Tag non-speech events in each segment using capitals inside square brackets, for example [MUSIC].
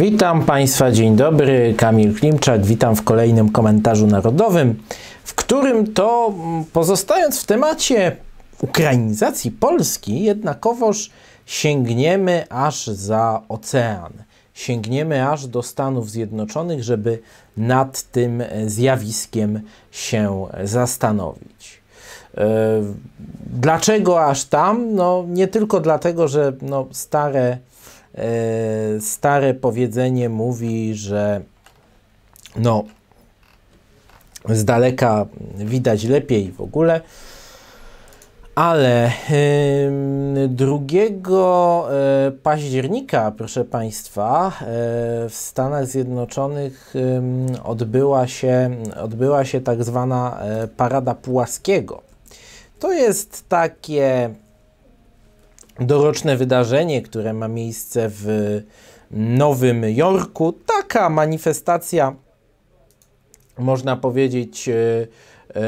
Witam Państwa, dzień dobry, Kamil Klimczak, witam w kolejnym komentarzu narodowym, w którym to mm, pozostając w temacie ukrainizacji Polski, jednakowoż sięgniemy aż za ocean. Sięgniemy aż do Stanów Zjednoczonych, żeby nad tym zjawiskiem się zastanowić. E, dlaczego aż tam? No, nie tylko dlatego, że no, stare E, stare powiedzenie mówi, że no, z daleka widać lepiej w ogóle. Ale 2 e, października, proszę Państwa, e, w Stanach Zjednoczonych odbyła się, odbyła się tak zwana Parada Pułaskiego. To jest takie doroczne wydarzenie, które ma miejsce w Nowym Jorku. Taka manifestacja, można powiedzieć, e, e,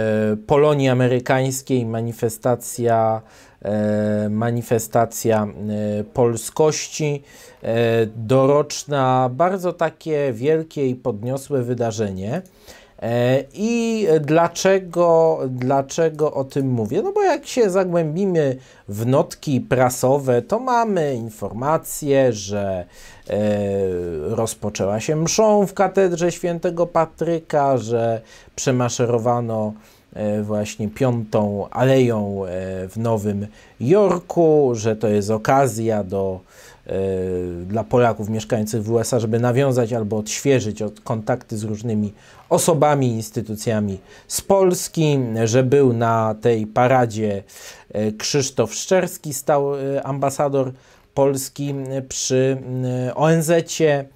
Polonii amerykańskiej, manifestacja, e, manifestacja polskości, doroczna, bardzo takie wielkie i podniosłe wydarzenie. E, I dlaczego, dlaczego o tym mówię? No bo jak się zagłębimy w notki prasowe, to mamy informację, że e, rozpoczęła się mszą w katedrze świętego Patryka, że przemaszerowano e, właśnie piątą aleją e, w Nowym Jorku, że to jest okazja do E, dla Polaków mieszkających w USA, żeby nawiązać albo odświeżyć od kontakty z różnymi osobami, instytucjami z Polski, że był na tej paradzie e, Krzysztof Szczerski, stał e, ambasador Polski przy ONZ-cie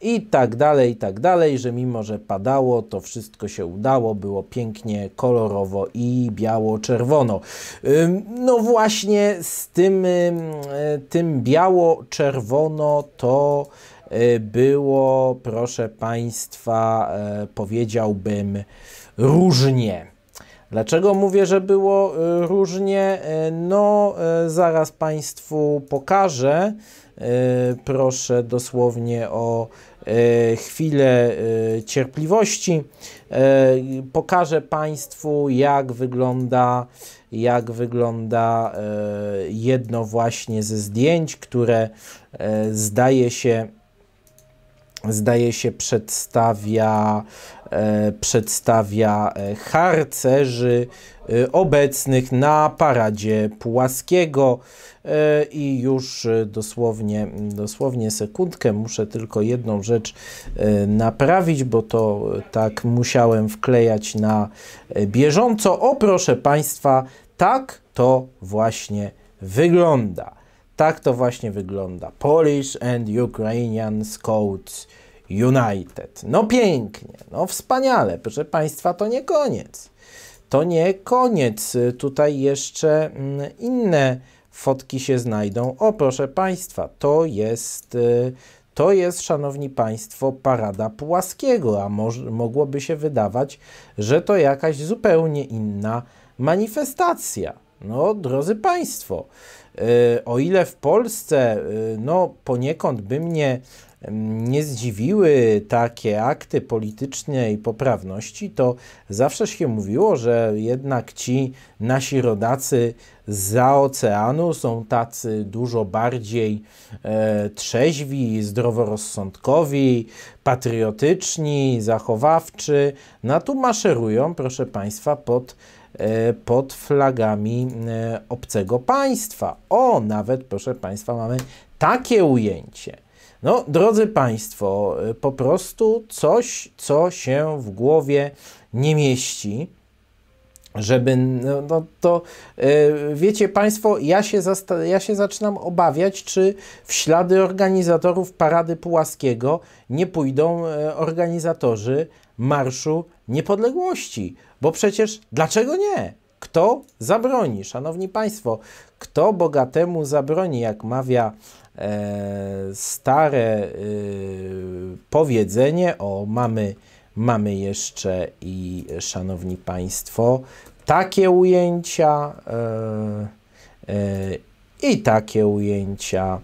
i tak dalej, i tak dalej, że mimo, że padało, to wszystko się udało, było pięknie, kolorowo i biało-czerwono. No właśnie z tym, e, tym biało-czerwono to e, było, proszę Państwa, e, powiedziałbym różnie. Dlaczego mówię, że było różnie? No, zaraz Państwu pokażę. E, proszę dosłownie o e, chwilę e, cierpliwości. Pokażę Państwu, jak wygląda, jak wygląda jedno właśnie ze zdjęć, które zdaje się zdaje się przedstawia, e, przedstawia e, harcerzy e, obecnych na paradzie Pułaskiego e, i już e, dosłownie, dosłownie sekundkę muszę tylko jedną rzecz naprawić, bo to tak musiałem wklejać na bieżąco. O proszę Państwa, tak to właśnie wygląda. Tak to właśnie wygląda. Polish and Ukrainian Scouts United. No pięknie, no wspaniale. Proszę Państwa, to nie koniec. To nie koniec. Tutaj jeszcze mm, inne fotki się znajdą. O, proszę Państwa, to jest, y, to jest, Szanowni Państwo, parada płaskiego, a mogłoby się wydawać, że to jakaś zupełnie inna manifestacja. No, drodzy Państwo, y, o ile w Polsce y, no, poniekąd by mnie mm, nie zdziwiły takie akty politycznej poprawności, to zawsze się mówiło, że jednak ci nasi rodacy za oceanu są tacy dużo bardziej e, trzeźwi, zdroworozsądkowi, patriotyczni, zachowawczy. Na no, tu maszerują, proszę Państwa, pod E, pod flagami e, obcego państwa. O, nawet proszę Państwa, mamy takie ujęcie. No, drodzy Państwo, e, po prostu coś, co się w głowie nie mieści żeby, no, no to yy, wiecie Państwo, ja się, ja się zaczynam obawiać, czy w ślady organizatorów Parady Pułaskiego nie pójdą organizatorzy Marszu Niepodległości. Bo przecież dlaczego nie? Kto zabroni? Szanowni Państwo, kto bogatemu zabroni, jak mawia e, stare e, powiedzenie? O, mamy, mamy jeszcze i, szanowni Państwo, takie ujęcia e, e i takie ujęcia.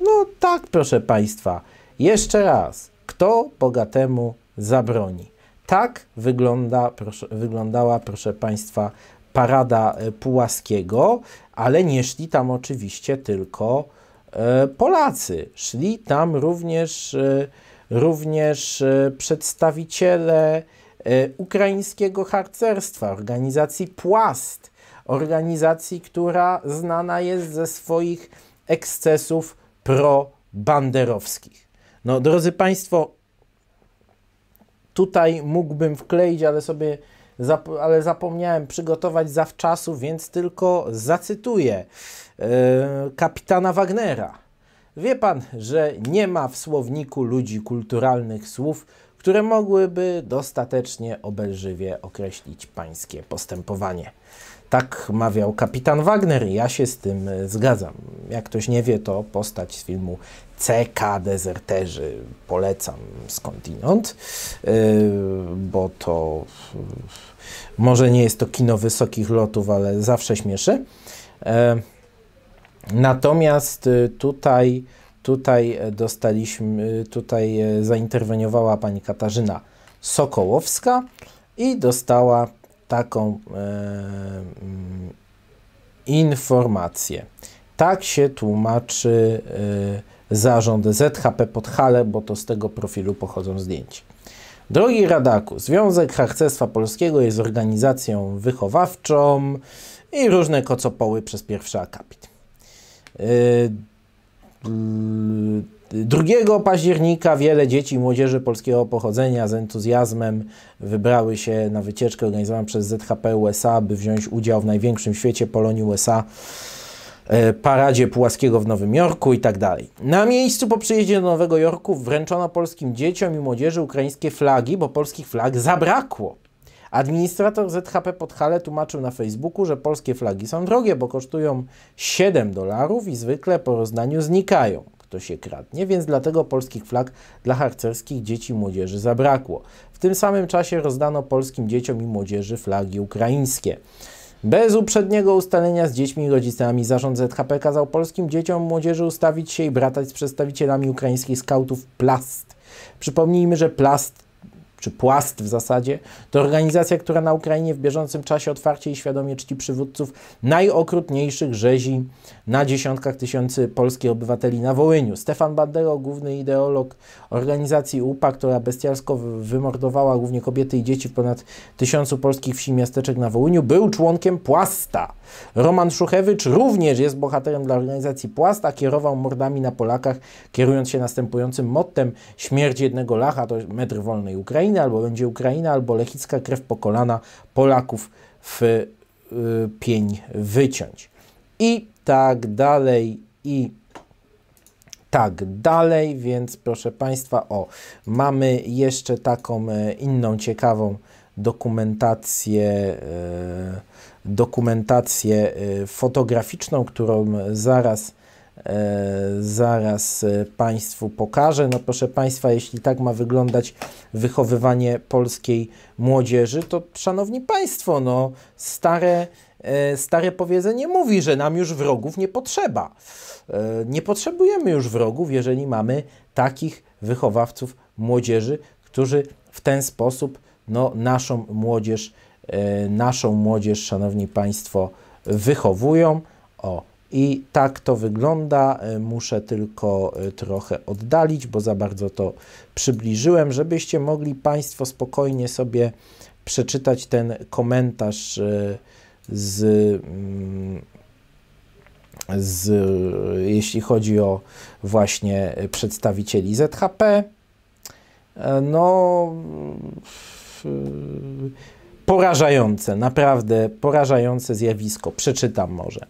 No tak, proszę Państwa, jeszcze raz. Kto bogatemu zabroni. Tak wygląda, proszę, wyglądała, proszę Państwa, parada e, Pułaskiego, ale nie szli tam oczywiście tylko e, Polacy. Szli tam również, e, również przedstawiciele ukraińskiego harcerstwa, organizacji Płast, organizacji, która znana jest ze swoich ekscesów probanderowskich. No, drodzy Państwo, tutaj mógłbym wkleić, ale sobie zap ale zapomniałem przygotować zawczasu, więc tylko zacytuję yy, kapitana Wagnera. Wie pan, że nie ma w słowniku ludzi kulturalnych słów, które mogłyby dostatecznie obelżywie określić pańskie postępowanie. Tak mawiał kapitan Wagner i ja się z tym e, zgadzam. Jak ktoś nie wie, to postać z filmu CK Dezerterzy polecam skądinąd, e, bo to e, może nie jest to kino wysokich lotów, ale zawsze śmieszy. Natomiast tutaj, tutaj dostaliśmy, tutaj zainterweniowała pani Katarzyna Sokołowska i dostała taką e, mm, informację. Tak się tłumaczy e, zarząd ZHP Podhale, bo to z tego profilu pochodzą zdjęcia. Drogi Radaku, Związek Harcestwa Polskiego jest organizacją wychowawczą i różne kocopoły przez pierwszy akapit. Yy, 2 października wiele dzieci i młodzieży polskiego pochodzenia z entuzjazmem wybrały się na wycieczkę organizowaną przez ZHP USA, by wziąć udział w największym świecie Polonii USA e, paradzie Pułaskiego w Nowym Jorku i tak dalej. Na miejscu po przyjeździe do Nowego Jorku wręczono polskim dzieciom i młodzieży ukraińskie flagi, bo polskich flag zabrakło. Administrator ZHP Podhale tłumaczył na Facebooku, że polskie flagi są drogie, bo kosztują 7 dolarów i zwykle po rozdaniu znikają to się kradnie, więc dlatego polskich flag dla harcerskich dzieci i młodzieży zabrakło. W tym samym czasie rozdano polskim dzieciom i młodzieży flagi ukraińskie. Bez uprzedniego ustalenia z dziećmi i rodzicami zarząd ZHP kazał polskim dzieciom młodzieży ustawić się i bratać z przedstawicielami ukraińskich skautów Plast. Przypomnijmy, że Plast czy płast w zasadzie, to organizacja, która na Ukrainie w bieżącym czasie otwarcie i świadomie czci przywódców najokrutniejszych rzezi na dziesiątkach tysięcy polskich obywateli na Wołyniu. Stefan Bandero, główny ideolog organizacji UPA, która bestialsko wymordowała głównie kobiety i dzieci w ponad tysiącu polskich wsi i miasteczek na Wołyniu, był członkiem Płasta. Roman Szuchewicz również jest bohaterem dla organizacji Płast, a kierował mordami na Polakach, kierując się następującym mottem śmierć jednego lacha, to metr wolnej Ukrainy Ukrainy, albo będzie Ukraina, albo lechicka krew po kolana Polaków w y, pień wyciąć. I tak dalej, i tak dalej, więc proszę Państwa, o, mamy jeszcze taką e, inną ciekawą dokumentację, e, dokumentację e, fotograficzną, którą zaraz E, zaraz e, Państwu pokażę. No proszę Państwa, jeśli tak ma wyglądać wychowywanie polskiej młodzieży, to Szanowni Państwo, no stare, e, stare powiedzenie mówi, że nam już wrogów nie potrzeba. Nie potrzebujemy już wrogów, jeżeli mamy takich wychowawców młodzieży, którzy w ten sposób no, naszą młodzież, naszą młodzież, Szanowni Państwo, wychowują. O, i tak to wygląda. E, muszę tylko e, trochę oddalić, bo za bardzo to przybliżyłem, żebyście mogli Państwo spokojnie sobie przeczytać ten komentarz e, z, mm, z jeśli chodzi o właśnie przedstawicieli ZHP. No porażające, naprawdę porażające zjawisko. Przeczytam może.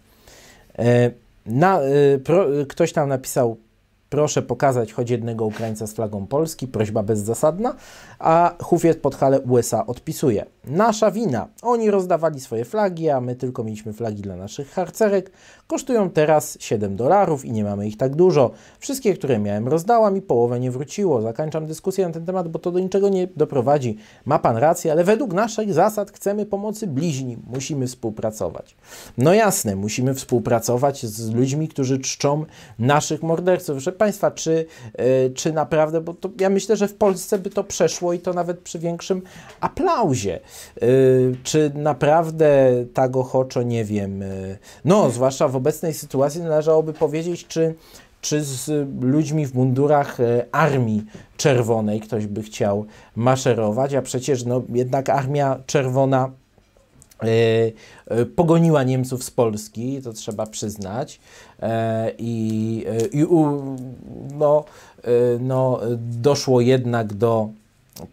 E, na, e, pro, ktoś tam napisał, proszę pokazać choć jednego Ukraińca z flagą Polski, prośba bezzasadna, a hufiet pod hale USA odpisuje nasza wina. Oni rozdawali swoje flagi, a my tylko mieliśmy flagi dla naszych harcerek. Kosztują teraz 7 dolarów i nie mamy ich tak dużo. Wszystkie, które miałem, rozdałam i połowę nie wróciło. Zakańczam dyskusję na ten temat, bo to do niczego nie doprowadzi. Ma pan rację, ale według naszych zasad chcemy pomocy bliźni. Musimy współpracować. No jasne, musimy współpracować z ludźmi, którzy czczą naszych morderców. Proszę państwa, czy, yy, czy naprawdę, bo to ja myślę, że w Polsce by to przeszło i to nawet przy większym aplauzie. Y, czy naprawdę tak ochoczo, nie wiem. Y, no, zwłaszcza w obecnej sytuacji należałoby powiedzieć, czy czy z ludźmi w mundurach y, Armii Czerwonej ktoś by chciał maszerować, a przecież no, jednak Armia Czerwona pogoniła Niemców z Polski, to trzeba przyznać. E, I y, no, no, doszło jednak do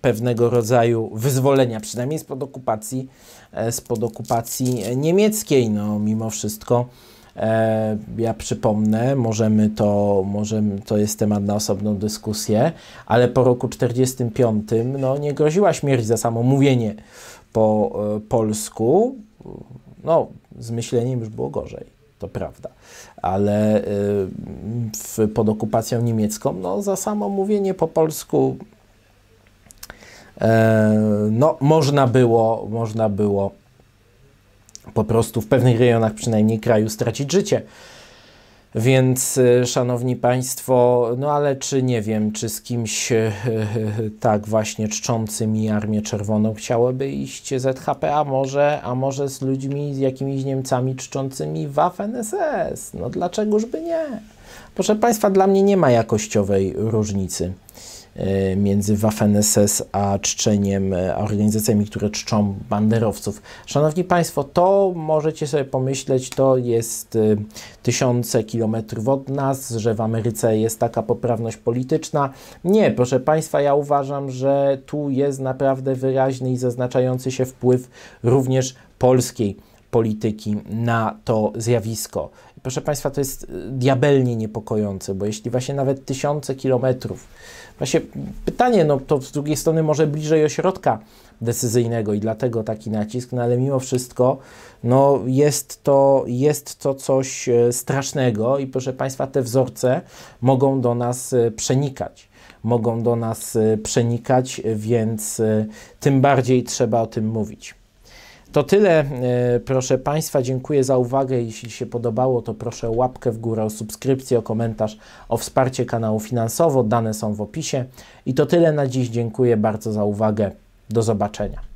pewnego rodzaju wyzwolenia, przynajmniej spod okupacji, e, spod okupacji niemieckiej. No, mimo wszystko, e, ja przypomnę, możemy to, możemy, to jest temat na osobną dyskusję, ale po roku 1945 no, nie groziła śmierć za samo mówienie po e, polsku. No, z myśleniem już było gorzej to prawda, ale y, w, pod okupacją niemiecką, no za samo mówienie po polsku E, no, można było, można było po prostu w pewnych rejonach przynajmniej kraju stracić życie. Więc, e, szanowni państwo, no ale czy nie wiem, czy z kimś e, [LAUGHS] tak właśnie czczącymi Armię Czerwoną chciałoby iść ZHP, a może, a może z ludźmi, z jakimiś Niemcami czczącymi Waffen SS? No dlaczegoż by nie? Proszę państwa, dla mnie nie ma jakościowej różnicy. E, między Waffen-SS a czczeniem, e, a organizacjami, które czczą banderowców. Szanowni Państwo, to możecie sobie pomyśleć, to jest e, tysiące kilometrów od nas, że w Ameryce jest taka poprawność polityczna. Nie, proszę Państwa, ja uważam, że tu jest naprawdę wyraźny i zaznaczający się wpływ również polskiej polityki na to zjawisko proszę Państwa, to jest y, diabelnie niepokojące, bo jeśli właśnie nawet tysiące kilometrów, właśnie pytanie, no to z drugiej strony może bliżej ośrodka decyzyjnego i dlatego taki nacisk, no ale mimo wszystko, no jest to, jest to coś e, strasznego i proszę Państwa, te wzorce mogą do nas e, przenikać mogą do nas e, przenikać, więc tym bardziej trzeba o tym mówić. To tyle, e, proszę Państwa. Dziękuję za uwagę. Jeśli się podobało, to proszę łapkę w górę, o subskrypcję, o komentarz, o wsparcie kanału finansowo. Dane są w opisie. I to tyle na dziś. Dziękuję bardzo za uwagę. Do zobaczenia.